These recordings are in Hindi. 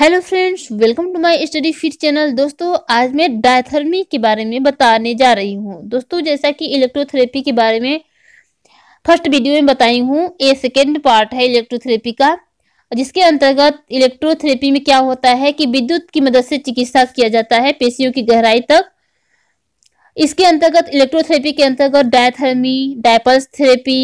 hello friends welcome to my study fit channel दोस्तों आज मैं डायथर्मी के बारे में बताने जा रही हूँ दोस्तों जैसा कि इलेक्ट्रोथेरेपी के बारे में फर्स्ट वीडियो में बताई हूँ ये सेकेंड पार्ट है इलेक्ट्रोथेरेपी का जिसके अंतर्गत इलेक्ट्रोथेरेपी में क्या होता है कि विद्युत की मदद से चिकित्सा किया जाता है पेशियों की गहराई तक इसके अंतर्गत इलेक्ट्रोथेरेपी के अंतर्गत diathermy diapulse therapy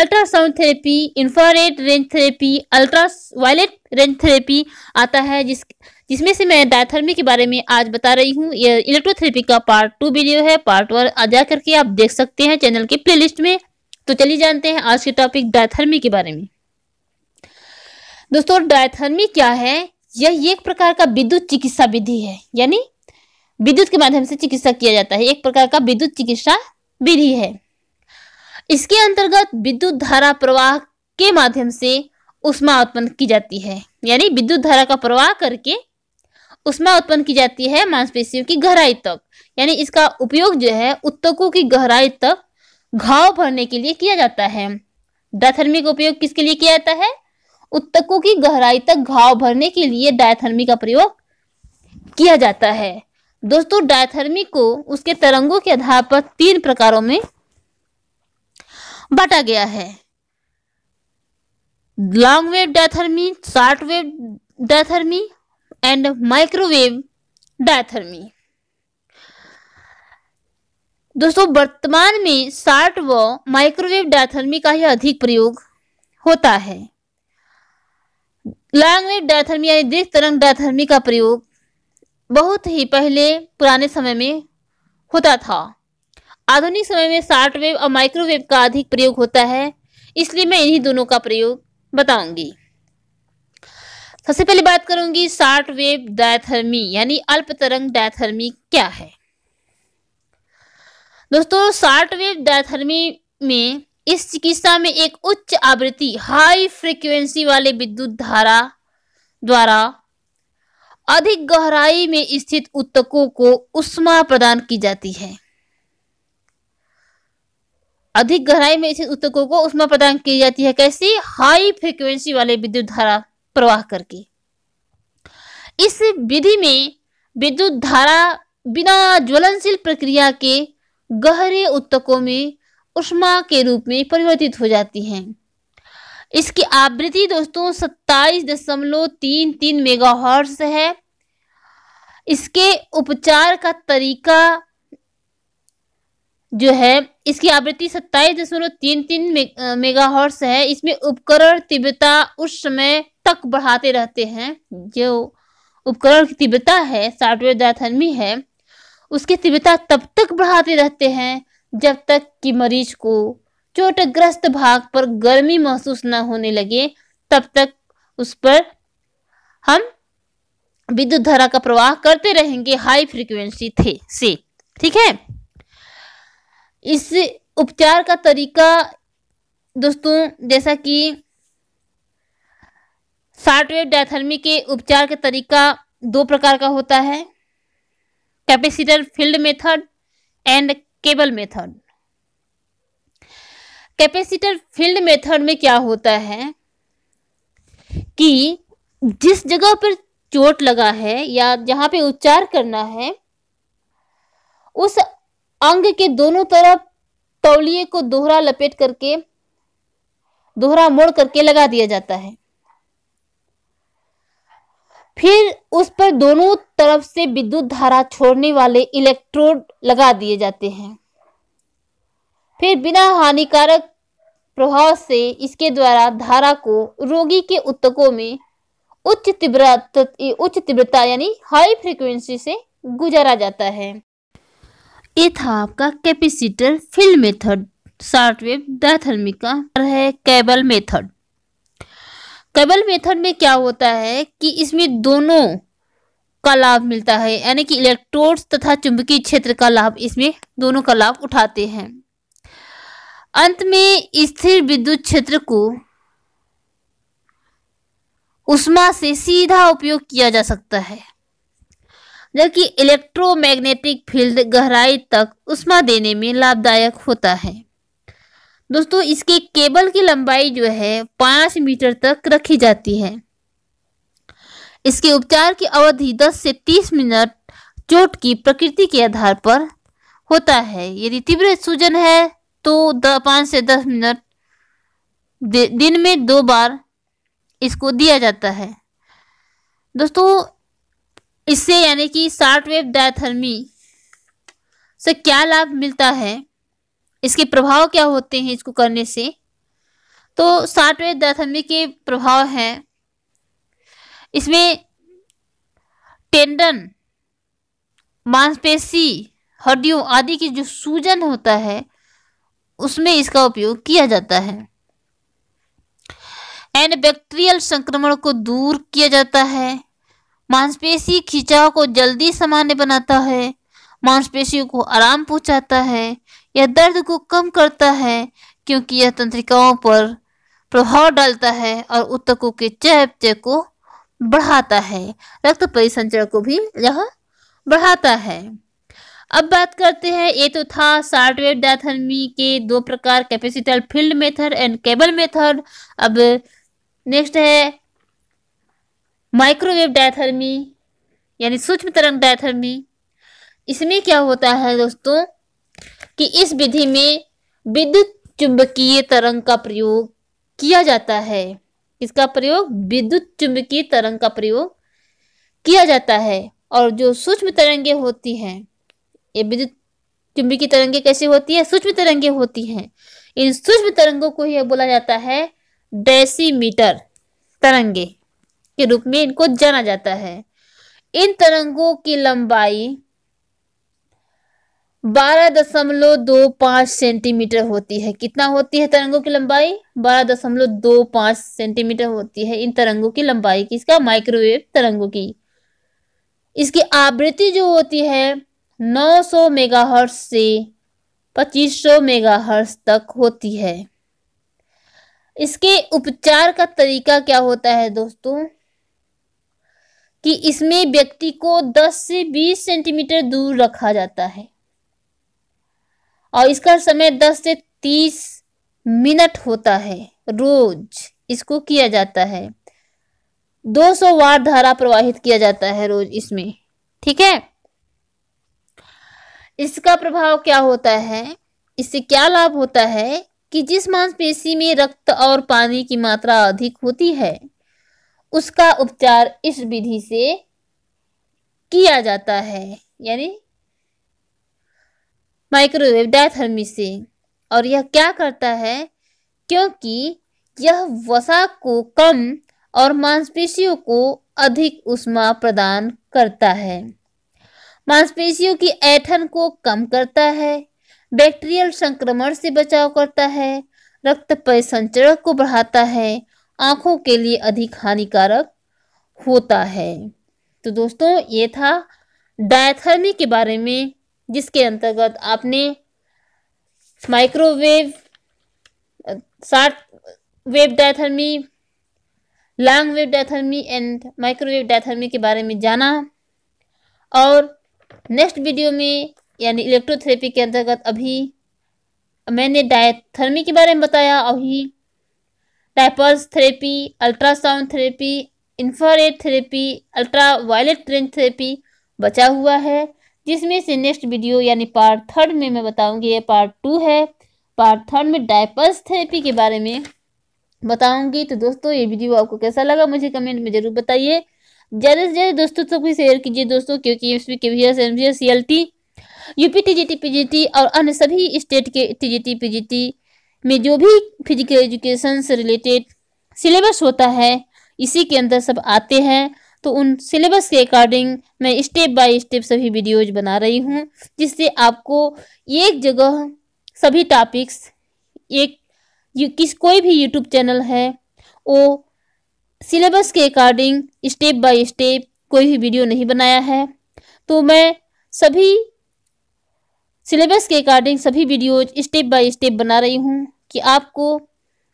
ultrasound therapy infrared range therapy ultra violet range therapy आता है जिस जिसमें से मैं डायथर्मी के बारे में आज बता रही हूँ यह इलेक्ट्रोथेरेपी का पार्ट टू वीडियो है पार्ट वन जा करके आप देख सकते हैं चैनल के प्लेलिस्ट में तो चलिए जानते हैं आज के टॉपिक डायथर्मी के बारे में दोस्तों डायथर्मी क्या है यह एक प्रकार का विद्युत चिकित्सा विधि है यानी विद्युत के माध्यम से चिकित्सा किया जाता है एक प्रकार का विद्युत चिकित्सा विधि है इसके अंतर्गत विद्युत धारा प्रवाह के माध्यम से उष्मा उत्पन्न की जाती है यानी विद्युत धारा का प्रवाह करके उष्मा उत्पन्न की जाती है मांसपेशियों की गहराई तक यानी इसका उपयोग जो है उत्तकों की गहराई तक घाव भरने के लिए किया जाता है डायथर्मी का उपयोग किसके लिए किया जाता है उत्तकों की गहराई तक घाव भरने के लिए डायथर्मी का प्रयोग किया जाता है दोस्तों डायथर्मी को उसके तरंगों के आधार पर तीन प्रकारों में बांटा गया है long wave diathermy short wave diathermy and microwave diathermy दोस्तों वर्तमान में शॉर्ट व माइक्रोवेव डायथर्मी का ही अधिक प्रयोग होता है लॉन्ग वेव डायथर्मी यानी दीर्घ तरंग डायथर्मी का प्रयोग बहुत ही पहले पुराने समय में होता था आधुनिक समय में वेव और माइक्रोवेव का अधिक प्रयोग होता है इसलिए मैं इन्हीं दोनों का प्रयोग बताऊंगी सबसे पहले बात करूंगी शार्ट वेव डायथर्मी यानी अल्प तरंग डायथर्मी क्या है दोस्तों शार्ट वेव डायथर्मी में इस चिकित्सा में एक उच्च आवृत्ति हाई फ्रिक्वेंसी वाले विद्युत धारा द्वारा अधिक गहराई में स्थित उत्तकों को उष्मा प्रदान की जाती है अधिक गहराई में स्थित उत्तकों को उष्मा प्रदान की जाती है कैसी हाई फ्रिक्वेंसी वाले विद्युत धारा प्रवाह करके इस विधि में विद्युत धारा बिना ज्वलनशील प्रक्रिया के गहरे उत्तकों में उष्मा के रूप में परिवर्तित हो जाती है इसकी आवृत्ति दोस्तों सत्ताईस दशमलव तीन तीन मेगा है इसके उपचार का तरीका जो है इसकी आवृत्ति सत्ताईस दशमलव तीन तीन मेगा हॉर्स है इसमें उपकरण तीव्रता उस समय तक बढ़ाते रहते हैं जो उपकरण की तीव्रता है सॉफ्टवेयर डायथर्मी है उसकी तीव्रता तब तक बढ़ाते रहते हैं जब तक कि मरीज को चोटग्रस्त भाग पर गर्मी महसूस न होने लगे तब तक उस पर हम विद्युत धारा का प्रवाह करते रहेंगे हाई फ्रिक्वेंसी थे से ठीक है इस उपचार का तरीका दोस्तों जैसा कि शॉर्टवेव डायथर्मी के उपचार का तरीका दो प्रकार का होता है capacitor field method and cable method capacitor field method में क्या होता है कि जिस जगह पर चोट लगा है या जहां पे उपचार करना है उस अंग के दोनों तरफ तौलिए को दोहरा लपेट करके दोहरा मोड़ करके लगा दिया जाता है फिर उस पर दोनों तरफ से विद्युत धारा छोड़ने वाले इलेक्ट्रोड लगा दिए जाते हैं फिर बिना हानिकारक प्रभाव से इसके द्वारा धारा को रोगी के उत्तकों में उच्च तीव्रता उच्च तीव्रता यानी हाई फ्रीक्वेंसी से गुजारा जाता है ये था आपका capacitor field method short wave diathermic का है केबल मेथड केबल मेथड में क्या होता है कि इसमें दोनों का लाभ मिलता है यानी कि इलेक्ट्रोड्स तथा चुंबकीय क्षेत्र का लाभ इसमें दोनों का लाभ उठाते हैं अंत में स्थिर विद्युत क्षेत्र को उष्मा से सीधा उपयोग किया जा सकता है जबकि इलेक्ट्रोमैग्नेटिक फील्ड गहराई तक उष्मा देने में लाभदायक होता है दोस्तों इसके केबल की लंबाई जो है पांच मीटर तक रखी जाती है इसके उपचार की अवधि 10 से 30 मिनट चोट की प्रकृति के आधार पर होता है यदि तीव्र सूजन है तो पाँच से दस मिनट दिन में दो बार इसको दिया जाता है दोस्तों इससे यानी कि शार्ट वेव डायथर्मी से क्या लाभ मिलता है इसके प्रभाव क्या होते हैं इसको करने से तो शार्ट वेव डायथर्मी के प्रभाव हैं इसमें टेंडन मांसपेशी हड्डियों आदि की जो सूजन होता है उसमें इसका उपयोग किया जाता है एंड बैक्टीरियल संक्रमण को दूर किया जाता है मांसपेशी खिंचाव को जल्दी सामान्य बनाता है मांसपेशियों को आराम पहुंचाता है यह दर्द को कम करता है क्योंकि यह तंत्रिकाओं पर प्रभाव डालता है और उत्तकों के चयापचय को बढ़ाता है रक्त परिसंचरण को भी यह बढ़ाता है अब बात करते हैं ये तो था शॉर्टवेव डायथर्मी के दो प्रकार capacitor field method and cable method अब नेक्स्ट है माइक्रोवेव डायथर्मी यानी सूक्ष्म तरंग डायथर्मी इसमें क्या होता है दोस्तों कि इस विधि में विद्युत चुंबकीय तरंग का प्रयोग किया जाता है इसका प्रयोग विद्युत चुंबकीय तरंग का प्रयोग किया जाता है और जो सूक्ष्म तरंगे होती हैं ये विद्युत चुंबकीय तरंगे कैसे होती है सूक्ष्म तरंगे होती हैं इन सूक्ष्म तरंगों को यह बोला जाता है डेसीमीटर तरंगे के रूप में इनको जाना जाता है इन तरंगों की लंबाई बारह दशमलव दो पांच सेंटीमीटर होती है कितना होती है तरंगों की लंबाई बारह दशमलव दो पांच सेंटीमीटर होती है इन तरंगों की लंबाई किसका माइक्रोवेव तरंगों की इसकी आवृत्ति जो होती है 900 मेगाहर्ट्ज से 2500 मेगाहर्ट्ज तक होती है इसके उपचार का तरीका क्या होता है दोस्तों कि इसमें व्यक्ति को 10 से 20 सेंटीमीटर दूर रखा जाता है और इसका समय 10 से 30 मिनट होता है रोज इसको किया जाता है 200 वार धारा प्रवाहित किया जाता है रोज इसमें ठीक है इसका प्रभाव क्या होता है इससे क्या लाभ होता है कि जिस मांसपेशी में रक्त और पानी की मात्रा अधिक होती है उसका उपचार इस विधि से किया जाता है यानी माइक्रोवेव डायथर्मी से और यह क्या करता है क्योंकि यह वसा को कम और मांसपेशियों को अधिक उष्मा प्रदान करता है मांसपेशियों की ऐठन को कम करता है बैक्टीरियल संक्रमण से बचाव करता है रक्त परिसंचरण को बढ़ाता है आँखों के लिए अधिक हानिकारक होता है तो दोस्तों ये था डायथर्मी के बारे में जिसके अंतर्गत आपने microwave short wave diathermy long wave diathermy and microwave diathermy के बारे में जाना और नेक्स्ट वीडियो में यानी इलेक्ट्रोथेरेपी के अंतर्गत अभी मैंने डायथर्मी के बारे में बताया अभी टाइपर्स therapy ultrasound therapy infrared therapy ultra violet range therapy बचा हुआ है जिसमें से नेक्स्ट वीडियो यानी पार्ट थर्ड में मैं बताऊंगी ये पार्ट टू है पार्ट थर्ड में डायपल्स थेरेपी के बारे में बताऊंगी तो दोस्तों ये वीडियो आपको कैसा लगा मुझे कमेंट में ज़रूर बताइए ज़्यादा से ज़्यादा दोस्तों सबको शेयर कीजिए दोस्तों क्योंकि इसमें K V S M C L T UP T G T P G T और अन्य सभी स्टेट के T G T P G T में जो भी फिजिकल एजुकेशन से रिलेटेड सिलेबस होता है इसी के अंदर सब आते हैं तो उन सिलेबस के अकॉर्डिंग मैं स्टेप बाय स्टेप सभी वीडियोज बना रही हूँ जिससे आपको एक जगह सभी टॉपिक्स एक किस कोई भी यूट्यूब चैनल है वो सिलेबस के अकॉर्डिंग स्टेप बाय स्टेप कोई भी वीडियो नहीं बनाया है तो मैं सभी सिलेबस के अकॉर्डिंग सभी वीडियोज स्टेप बाय स्टेप बना रही हूँ कि आपको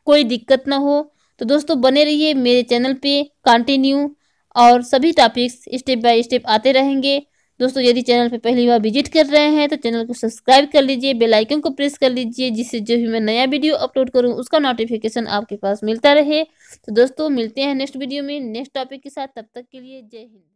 कोई दिक्कत ना हो तो दोस्तों बने रहिए मेरे चैनल पे कंटिन्यू और सभी टॉपिक्स स्टेप बाय स्टेप आते रहेंगे दोस्तों यदि चैनल पे पहली बार विजिट कर रहे हैं तो चैनल को सब्सक्राइब कर लीजिए बेल आइकन को प्रेस कर लीजिए जिससे जो भी मैं नया वीडियो अपलोड करूँ उसका नोटिफिकेशन आपके पास मिलता रहे तो दोस्तों मिलते हैं नेक्स्ट वीडियो में नेक्स्ट टॉपिक के साथ तब तक के लिए जय हिंद